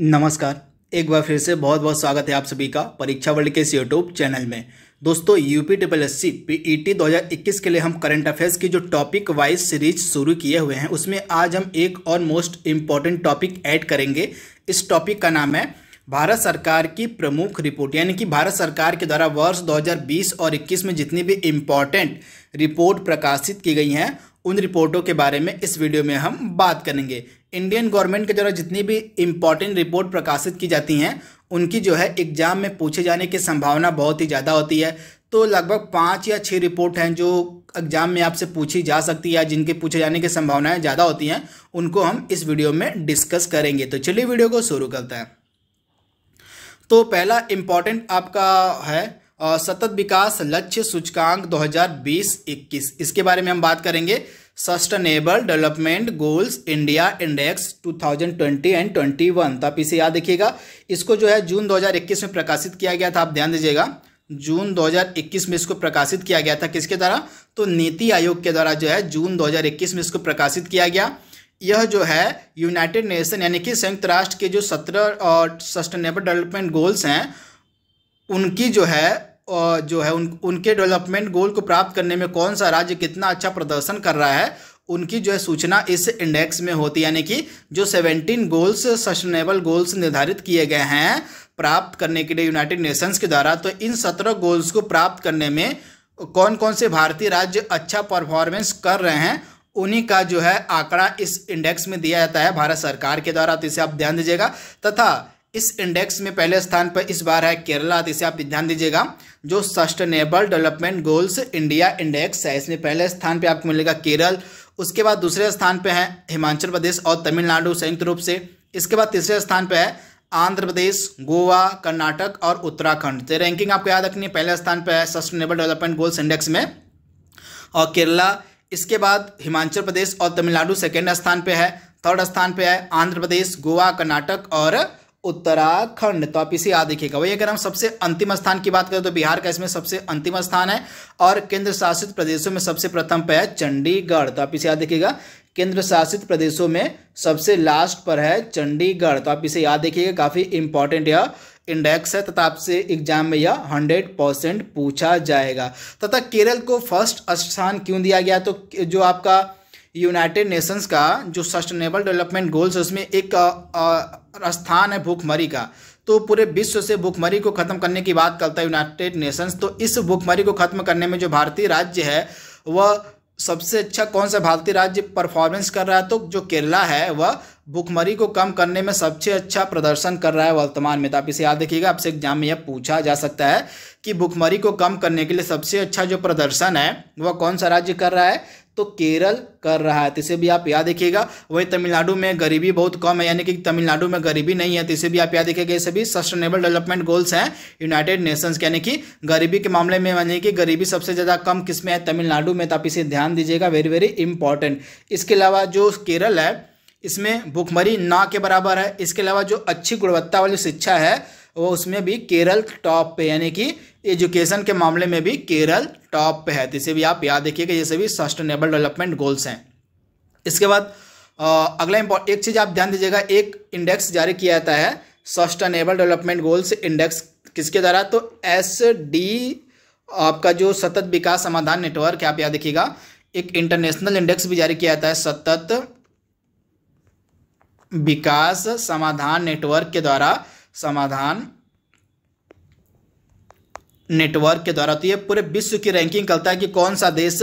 नमस्कार एक बार फिर से बहुत बहुत स्वागत है आप सभी का परीक्षा वर्ल्ड के इस यूट्यूब चैनल में दोस्तों UP triple S C P E हज़ार इक्कीस के लिए हम करंट अफेयर्स की जो टॉपिक वाइज सीरीज शुरू किए हुए हैं उसमें आज हम एक और मोस्ट इम्पॉर्टेंट टॉपिक ऐड करेंगे इस टॉपिक का नाम है भारत सरकार की प्रमुख रिपोर्ट यानी कि भारत सरकार के द्वारा वर्ष 2020 और 21 में जितनी भी इम्पॉर्टेंट रिपोर्ट प्रकाशित की गई हैं उन रिपोर्टों के बारे में इस वीडियो में हम बात करेंगे इंडियन गवर्नमेंट के द्वारा जितनी भी इम्पोर्टेंट रिपोर्ट प्रकाशित की जाती हैं उनकी जो है एग्जाम में पूछे जाने की संभावना बहुत ही ज़्यादा होती है तो लगभग पाँच या छः रिपोर्ट हैं जो एग्जाम में आपसे पूछी जा सकती है या जिनके पूछे जाने की संभावनाएं ज़्यादा होती हैं उनको हम इस वीडियो में डिस्कस करेंगे तो चलिए वीडियो को शुरू करते हैं तो पहला इम्पॉर्टेंट आपका है सतत विकास लक्ष्य सूचकांक 2020-21 इसके बारे में हम बात करेंगे sustainable development goals India index 2020 and 21 तो आप इसे याद रखिएगा इसको जो है जून 2021 में प्रकाशित किया गया था आप ध्यान दीजिएगा जून 2021 में इसको प्रकाशित किया गया था किसके द्वारा तो नीति आयोग के द्वारा जो है जून 2021 में इसको प्रकाशित किया गया यह जो है यूनाइटेड नेशन यानी कि संयुक्त राष्ट्र के जो सत्रह और सस्टेनेबल डेवलपमेंट गोल्स हैं उनकी जो है जो है उन उनके डेवलपमेंट गोल को प्राप्त करने में कौन सा राज्य कितना अच्छा प्रदर्शन कर रहा है उनकी जो है सूचना इस इंडेक्स में होती है यानी कि जो सेवेंटीन गोल्स सस्टेनेबल गोल्स निर्धारित किए गए हैं प्राप्त करने के लिए यूनाइटेड नेशंस के द्वारा तो इन सत्रह गोल्स को प्राप्त करने में कौन कौन से भारतीय राज्य अच्छा परफॉर्मेंस कर रहे हैं उन्हीं का जो है आंकड़ा इस इंडेक्स में दिया जाता है भारत सरकार के द्वारा तो इसे आप ध्यान दीजिएगा तथा इस इंडेक्स में पहले स्थान पर इस बार है केरला जिसे तो इसे आप ध्यान दीजिएगा जो sustainable development goals India index है इसमें पहले स्थान पे आपको मिलेगा केरल उसके बाद दूसरे स्थान पे है हिमाचल प्रदेश और तमिलनाडु संयुक्त रूप से इसके बाद तीसरे स्थान पे है आंध्र प्रदेश गोवा कर्नाटक और उत्तराखंड तो रैंकिंग आपको याद रखनी है पहले स्थान पर है सस्टेनेबल डेवलपमेंट गोल्स इंडेक्स में और केरला इसके बाद हिमाचल प्रदेश और तमिलनाडु सेकेंड स्थान पर है थर्ड स्थान पर है आंध्र प्रदेश गोवा कर्नाटक और उत्तराखंड तो आप इसे याद रखिएगा वही अगर हम सबसे अंतिम स्थान की बात करें तो बिहार का इसमें सबसे अंतिम स्थान है और केंद्र शासित प्रदेशों में सबसे प्रथम तो पर है चंडीगढ़ तो आप इसे याद देखिएगा केंद्र शासित प्रदेशों में सबसे लास्ट पर है चंडीगढ़ तो आप इसे याद देखिएगा काफ़ी इंपॉर्टेंट यह इंडेक्स है तथा आपसे एग्जाम में यह हंड्रेड परसेंट पूछा जाएगा तथा केरल को फर्स्ट स्थान क्यों दिया गया तो जो आपका यूनाइटेड नेशंस का जो सस्टेनेबल डेवलपमेंट गोल्स है उसमें एक स्थान है भूखमरी का तो पूरे विश्व से भूखमरी को खत्म करने की बात करता है यूनाइटेड नेशंस तो इस भूखमरी को खत्म करने में जो भारतीय राज्य है वह सबसे अच्छा कौन सा भारतीय राज्य परफॉर्मेंस कर रहा है तो जो केरला है वह भूखमरी को कम करने में सबसे अच्छा प्रदर्शन कर रहा है वर्तमान में तो आप इसे याद देखिएगा आपसे एग्जाम में यह पूछा जा सकता है कि भूखमरी को कम करने के लिए सबसे अच्छा जो प्रदर्शन है वह कौन सा राज्य कर रहा है तो केरल कर रहा है तो इसे भी आप याद देखिएगा वही तमिलनाडु में गरीबी बहुत कम है यानी कि तमिलनाडु में गरीबी नहीं है तो इसे भी आप याद देखिएगा ये सभी सस्टेनेबल डेवलपमेंट गोल्स हैं यूनाइटेड नेशंस के यानी कि गरीबी के मामले में यानी कि गरीबी सबसे ज़्यादा कम किस में है तमिलनाडु में तो आप इसे ध्यान दीजिएगा वेरी वेरी इंपॉर्टेंट इसके अलावा जो केरल है इसमें भुखमरी ना के बराबर है इसके अलावा जो अच्छी गुणवत्ता वाली शिक्षा है वो उसमें भी केरल टॉप पे यानी कि एजुकेशन के मामले में भी केरल टॉप पे है तो इसे भी आप याद देखिएगा ये सभी सस्टेनेबल डेवलपमेंट गोल्स हैं इसके बाद अगला इंपॉर्ट एक चीज़ आप ध्यान दीजिएगा एक इंडेक्स जारी किया जाता है सस्टेनेबल डेवलपमेंट गोल्स इंडेक्स किसके द्वारा तो एस डी आपका जो सतत विकास समाधान नेटवर्क है आप याद देखिएगा एक इंटरनेशनल इंडेक्स भी जारी किया जाता है सतत विकास समाधान नेटवर्क के द्वारा समाधान नेटवर्क के द्वारा तो ये पूरे विश्व की रैंकिंग करता है कि कौन सा देश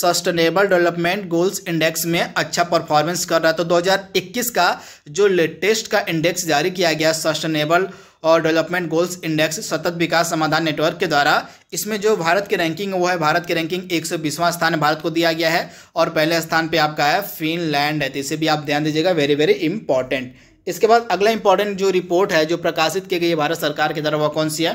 सस्टेनेबल डेवलपमेंट गोल्स इंडेक्स में अच्छा परफॉर्मेंस कर रहा है तो 2021 का जो लेटेस्ट का इंडेक्स जारी किया गया सस्टेनेबल और डेवलपमेंट गोल्स इंडेक्स सतत विकास समाधान नेटवर्क के द्वारा इसमें जो भारत की रैंकिंग वो है भारत की रैंकिंग एक स्थान भारत को दिया गया है और पहले स्थान पर आपका है फिनलैंड है तो इसे भी आप ध्यान दीजिएगा वेरी वेरी इंपॉर्टेंट इसके बाद अगला इंपॉर्टेंट जो रिपोर्ट है जो प्रकाशित की गई है भारत सरकार की तरफ वह कौन सी है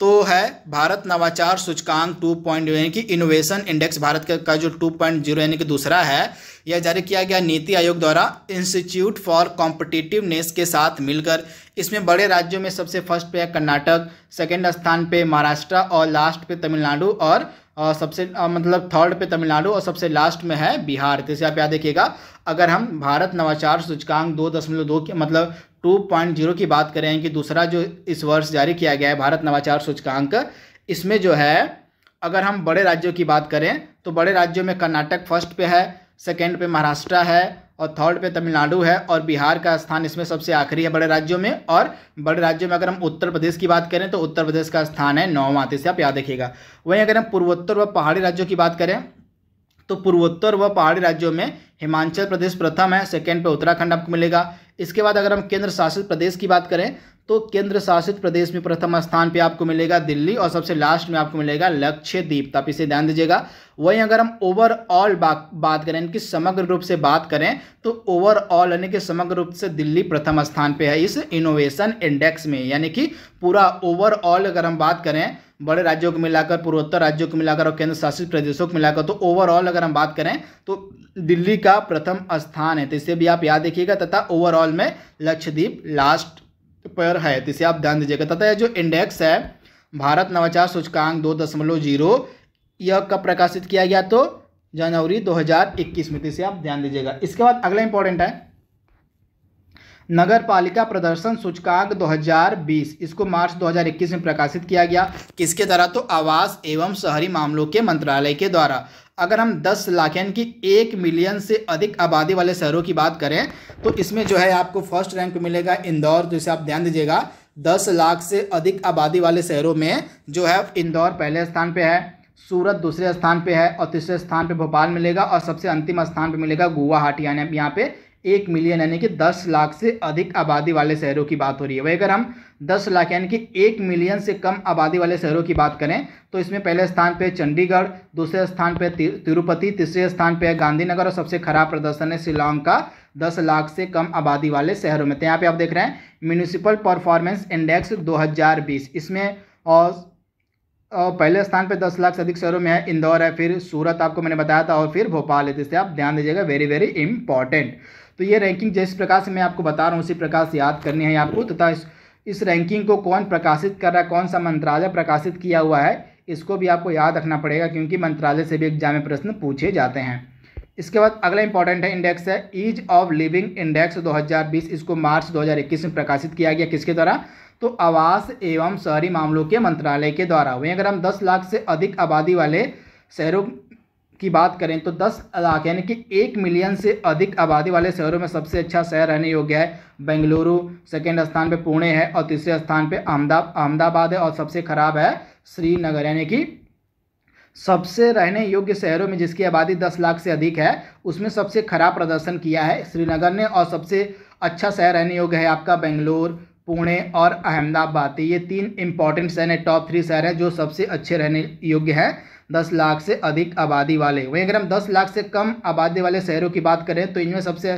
तो है भारत नवाचार सूचकांक टू पॉइंट यानी कि इनोवेशन इंडेक्स भारत का जो टू पॉइंट जीरो यानी कि दूसरा है यह जारी किया गया नीति आयोग द्वारा इंस्टीट्यूट फॉर कॉम्पिटिटिवनेस के साथ मिलकर इसमें बड़े राज्यों में सबसे फर्स्ट पे है कर्नाटक सेकेंड स्थान पे महाराष्ट्र और लास्ट पे तमिलनाडु और और सबसे मतलब थर्ड पे तमिलनाडु और सबसे लास्ट में है बिहार तो इसे आप याद देखिएगा अगर हम भारत नवाचार सूचकांक दो दशमलव दो मतलब टू पॉइंट जीरो की बात करें कि दूसरा जो इस वर्ष जारी किया गया है भारत नवाचार सूचकांक इसमें जो है अगर हम बड़े राज्यों की बात करें तो बड़े राज्यों में कर्नाटक फर्स्ट पे है सेकेंड पे महाराष्ट्र है और थर्ड पे तमिलनाडु है और बिहार का स्थान इसमें सबसे आखिरी है बड़े राज्यों में और बड़े राज्यों में अगर हम उत्तर प्रदेश की बात करें तो उत्तर प्रदेश का स्थान है नौवां से आप याद रखिएगा वहीं अगर हम पूर्वोत्तर व पहाड़ी राज्यों की बात करें तो पूर्वोत्तर व पहाड़ी राज्यों में हिमाचल प्रदेश प्रथम है सेकेंड पे उत्तराखंड आपको मिलेगा इसके बाद अगर हम केंद्र शासित प्रदेश की बात करें तो केंद्र शासित प्रदेश में प्रथम स्थान पे आपको मिलेगा दिल्ली और सबसे लास्ट में आपको मिलेगा लक्षद्वीप तो आप इसे ध्यान दीजिएगा वहीं अगर हम ओवरऑल बात करें इनकी समग्र रूप से बात करें तो ओवरऑल यानी कि समग्र रूप से दिल्ली प्रथम स्थान पे है इस इनोवेशन इंडेक्स में यानी कि पूरा ओवरऑल अगर हम बात करें बड़े राज्यों को मिलाकर पूर्वोत्तर राज्यों को मिलाकर और केंद्र शासित प्रदेशों को मिलाकर तो ओवरऑल अगर हम बात करें तो दिल्ली का प्रथम स्थान है तो इसे भी आप याद रखिएगा तथा ओवरऑल में लक्षद्वीप लास्ट पर है तो इसे आप ध्यान दीजिएगा तथा यह जो इंडेक्स है भारत नवाचार सूचकांक दो दशमलव जीरो यह कब प्रकाशित किया गया तो जनवरी 2021 में तो इसे आप ध्यान दीजिएगा इसके बाद अगला इंपॉर्टेंट है नगर पालिका प्रदर्शन सूचकांक 2020 इसको मार्च 2021 में प्रकाशित किया गया किसके द्वारा तो आवास एवं शहरी मामलों के मंत्रालय के द्वारा अगर हम 10 लाख यानी कि एक मिलियन से अधिक आबादी वाले शहरों की बात करें तो इसमें जो है आपको फर्स्ट रैंक मिलेगा इंदौर जिसे आप ध्यान दीजिएगा दस लाख से अधिक आबादी वाले शहरों में जो है इंदौर पहले स्थान पर है सूरत दूसरे स्थान पे है और तीसरे स्थान पे भोपाल मिलेगा और सबसे अंतिम स्थान पे मिलेगा गुवाहाटी यानी यहाँ पे एक मिलियन यानी कि दस लाख से अधिक आबादी वाले शहरों की बात हो रही है वही अगर हम दस लाख यानी कि एक मिलियन से कम आबादी वाले शहरों की बात करें तो इसमें पहले स्थान पे चंडीगढ़ दूसरे स्थान पे तिरुपति तीसरे स्थान पे गांधीनगर और सबसे खराब प्रदर्शन है शिलोंग का दस लाख से कम आबादी वाले शहरों में तो यहाँ पे आप देख रहे हैं म्यूनिसिपल परफॉर्मेंस इंडेक्स दो इसमें और पहले स्थान पे दस लाख से अधिक शहरों में है इंदौर है फिर सूरत आपको मैंने बताया था और फिर भोपाल है जिससे तो आप ध्यान दीजिएगा वेरी वेरी इंपॉर्टेंट तो ये रैंकिंग जिस प्रकार से मैं आपको बता रहा हूँ उसी प्रकार से याद करनी है आपको तथा इस, इस रैंकिंग को कौन प्रकाशित कर रहा है कौन सा मंत्रालय प्रकाशित किया हुआ है इसको भी आपको याद रखना पड़ेगा क्योंकि मंत्रालय से भी एग्जाम में प्रश्न पूछे जाते हैं इसके बाद अगला इंपॉर्टेंट है इंडेक्स है ईज ऑफ लिविंग इंडेक्स 2020 इसको मार्च 2021 में प्रकाशित किया गया किसके द्वारा तो आवास एवं शहरी मामलों के मंत्रालय के द्वारा वहीं अगर हम 10 लाख से अधिक आबादी वाले शहरों की बात करें तो 10 लाख यानी कि एक मिलियन से अधिक आबादी वाले शहरों में सबसे अच्छा शहर रहने योग्य है बेंगलुरु सेकेंड स्थान पे पुणे है और तीसरे स्थान पे अहमदाबाद है और सबसे खराब है श्रीनगर यानी कि सबसे रहने योग्य शहरों में जिसकी आबादी 10 लाख से अधिक है उसमें सबसे खराब प्रदर्शन किया है श्रीनगर ने और सबसे अच्छा शहर रहने योग्य है आपका बेंगलोर पुणे और अहमदाबाद ये तीन इंपॉर्टेंट शहर हैं टॉप थ्री शहर हैं जो सबसे अच्छे रहने योग्य हैं दस लाख से अधिक आबादी वाले वहीं अगर हम दस लाख से कम आबादी वाले शहरों की बात करें तो इनमें सबसे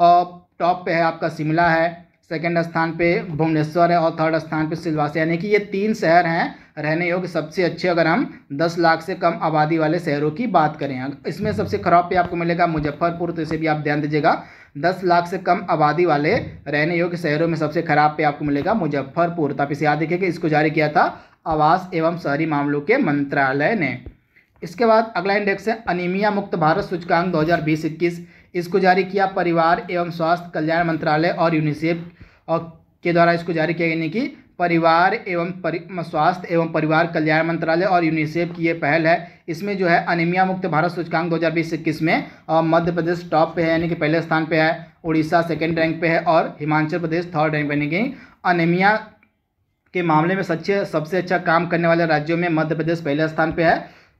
टॉप पे है आपका शिमला है सेकेंड स्थान पे भुवनेश्वर है और थर्ड स्थान पे सिलवासा यानी कि ये तीन शहर हैं रहने योग्य सबसे अच्छे अगर हम दस लाख से कम आबादी वाले शहरों की बात करें इसमें सबसे खराब पे आपको मिलेगा मुजफ्फरपुर तो इसे भी आप ध्यान दीजिएगा दस लाख से कम आबादी वाले रहने योग्य शहरों में सबसे खराब पे आपको मिलेगा मुजफ्फरपुर तब इसे याद रखिए कि इसको जारी किया था आवास एवं शहरी मामलों के मंत्रालय ने इसके बाद अगला इंडेक्स है अनिमिया मुक्त भारत सूचकांक दो हज़ार बीस इक्कीस इसको जारी किया परिवार एवं स्वास्थ्य कल्याण मंत्रालय और यूनिसेफ और के द्वारा इसको जारी किया यानी कि परिवार एवं परि स्वास्थ्य एवं परिवार कल्याण मंत्रालय और यूनिसेफ की ये पहल है इसमें जो है अनिमिया मुक्त भारत सूचकांक दो हज़ार में मध्य प्रदेश टॉप पे है यानी कि पहले स्थान पे है उड़ीसा सेकेंड रैंक पे है और हिमाचल प्रदेश थर्ड रैंक पे यानी कि अनिमिया के मामले में सच्चे सबसे अच्छा काम करने वाले राज्यों में मध्य प्रदेश पहले स्थान पर है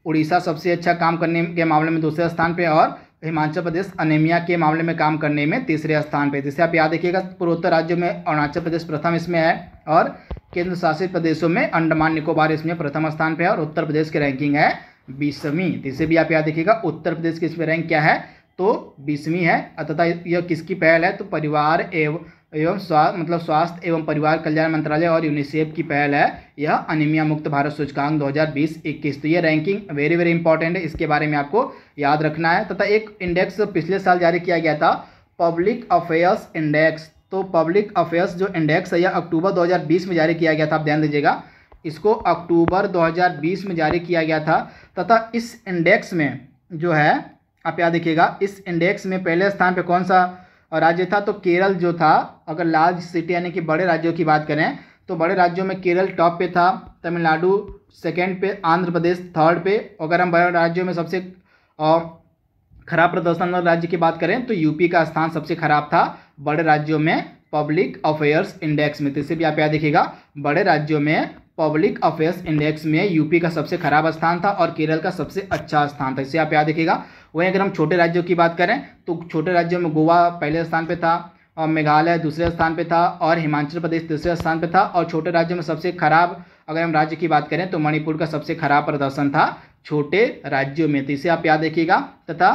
उड़ीसा सबसे अच्छा काम करने के मामले में दूसरे स्थान पर और हिमाचल प्रदेश अनेमिया के मामले में काम करने में तीसरे स्थान पर जिसे आप याद देखिएगा पूर्वोत्तर राज्यों में अरुणाचल प्रदेश प्रथम इसमें है और केंद्र शासित प्रदेशों में अंडमान निकोबार इसमें प्रथम स्थान पर है और उत्तर प्रदेश की रैंकिंग है बीसवीं जिसे भी आप याद देखिएगा उत्तर प्रदेश की इसमें रैंक क्या है तो बीसवीं है तथा यह किसकी पहल है तो परिवार एवं एवं स्वास्थ्य मतलब स्वास्थ्य एवं परिवार कल्याण मंत्रालय और यूनिसेफ की पहल है यह अनिमिया मुक्त भारत सूचकांक 2020 इक्कीस तो ये रैंकिंग वेरी वेरी इंपॉर्टेंट है इसके बारे में आपको याद रखना है तथा एक इंडेक्स पिछले साल जारी किया गया था पब्लिक अफेयर्स इंडेक्स तो पब्लिक अफेयर्स जो इंडेक्स है यह अक्टूबर दो में जारी किया गया था आप ध्यान दीजिएगा इसको अक्टूबर दो में जारी किया गया था तथा इस इंडेक्स में जो है आप याद देखिएगा इस इंडेक्स में पहले स्थान पर कौन सा और राज्य था तो केरल जो था अगर लार्ज सिटी यानी कि बड़े राज्यों की बात करें तो बड़े राज्यों में केरल टॉप पे था तमिलनाडु सेकेंड पे आंध्र प्रदेश थर्ड पे अगर हम बड़े राज्यों में सबसे खराब प्रदर्शन वाले राज्य की बात करें तो यूपी का स्थान सबसे खराब था बड़े राज्यों में पब्लिक अफेयर्स इंडेक्स में तो इसे भी आप याद देखिएगा बड़े राज्यों में पब्लिक अफेयर्स इंडेक्स में यूपी का सबसे खराब स्थान था और केरल का सबसे अच्छा स्थान था इसे आप याद देखिएगा वहीं अगर हम छोटे राज्यों की बात करें तो छोटे राज्यों में गोवा पहले स्थान पर था और मेघालय दूसरे स्थान पर था और हिमाचल प्रदेश तीसरे स्थान पर था और छोटे राज्यों में सबसे खराब अगर हम राज्य की बात करें तो मणिपुर का सबसे खराब प्रदर्शन था छोटे राज्यों में तो इसे आप याद रखिएगा तथा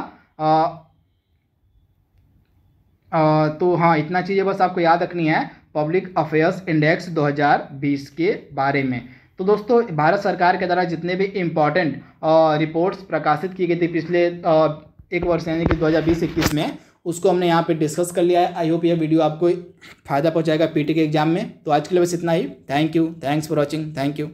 तो हाँ इतना चीज़ें बस आपको याद रखनी है पब्लिक अफेयर्स इंडेक्स 2020 के बारे में तो दोस्तों भारत सरकार के द्वारा जितने भी इम्पोर्टेंट रिपोर्ट्स प्रकाशित की गई थी पिछले एक वर्ष यानी कि दो हज़ार में उसको हमने यहाँ पे डिस्कस कर लिया है आई होप यह वीडियो आपको फ़ायदा पहुँचाएगा पीटी के एग्जाम में तो आज के लिए बस इतना ही thank you thanks for watching thank you